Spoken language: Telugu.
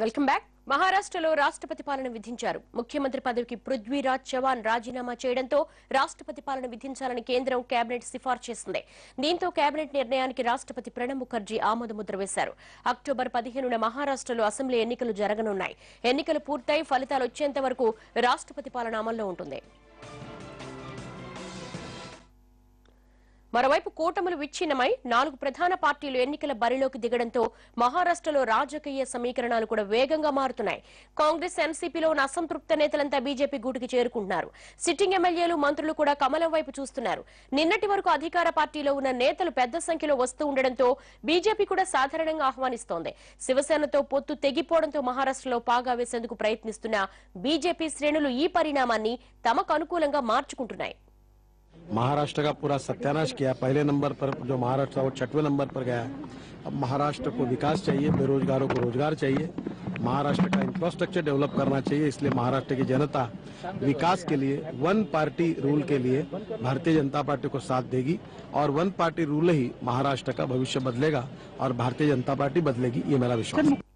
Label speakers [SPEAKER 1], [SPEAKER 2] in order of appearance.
[SPEAKER 1] వెల్కమ్ బ్యాక్ మహారాష్ట్రలో రాష్ట్రపతి పాలన విధించారు ముఖ్యమంత్రి పదవికి పృథ్వీరాజ్ చవాన్ రాజీనామా చేయడంతో రాష్ట్రపతి పాలన విధించాలని కేంద్రం కేబినెట్ సిఫార్సు చేసింది దీంతో కేబినెట్ నిర్ణయానికి రాష్ట్రపతి ప్రణబ్ ముఖర్జీ ఆమోదముద్ర వేశారు అక్టోబర్ పదిహేనున మహారాష్ట్రలో అసెంబ్లీ ఎన్నికలు జరగనున్నాయి ఎన్నికలు పూర్తయి ఫలితాలు వచ్చేంత వరకు రాష్ట్రపతి పాలన అమల్లో ఉంటుంది మరోవైపు కూటములు విచ్ఛిన్నమై నాలుగు ప్రధాన పార్టీలు ఎన్నికల బరిలోకి దిగడంతో మహారాష్టలో రాజకీయ సమీకరణాలు కూడా వేగంగా మారుతున్నాయి కాంగ్రెస్ ఎన్సీపీలో ఉన్న అసంతృప్త నేతలంతా బీజేపీ గూటికి చేరుకుంటున్నారు సిట్టింగ్ ఎమ్మెల్యేలు మంత్రులు కూడా కమలం వైపు చూస్తున్నారు నిన్నటి వరకు అధికార పార్టీలో ఉన్న నేతలు పెద్ద సంఖ్యలో వస్తూ ఉండడంతో బీజేపీ కూడా సాధారణంగా ఆహ్వానిస్తోంది శివసేనతో పొత్తు తెగిపోవడంతో మహారాష్టలో వేసేందుకు ప్రయత్నిస్తున్న బీజేపీ శ్రేణులు ఈ పరిణామాన్ని తమకు అనుకూలంగా మార్చుకుంటున్నాయి
[SPEAKER 2] महाराष्ट्र का पूरा सत्यानाश किया पहले नंबर पर जो महाराष्ट्र था वो छठवें नंबर पर गया अब महाराष्ट्र को विकास चाहिए बेरोजगारों को रोजगार चाहिए महाराष्ट्र का इंफ्रास्ट्रक्चर डेवलप करना चाहिए इसलिए महाराष्ट्र की जनता विकास के लिए वन पार्टी रूल के लिए भारतीय जनता पार्टी को साथ देगी और वन पार्टी रूल ही महाराष्ट्र का भविष्य बदलेगा और भारतीय जनता पार्टी बदलेगी ये मेरा विश्वास है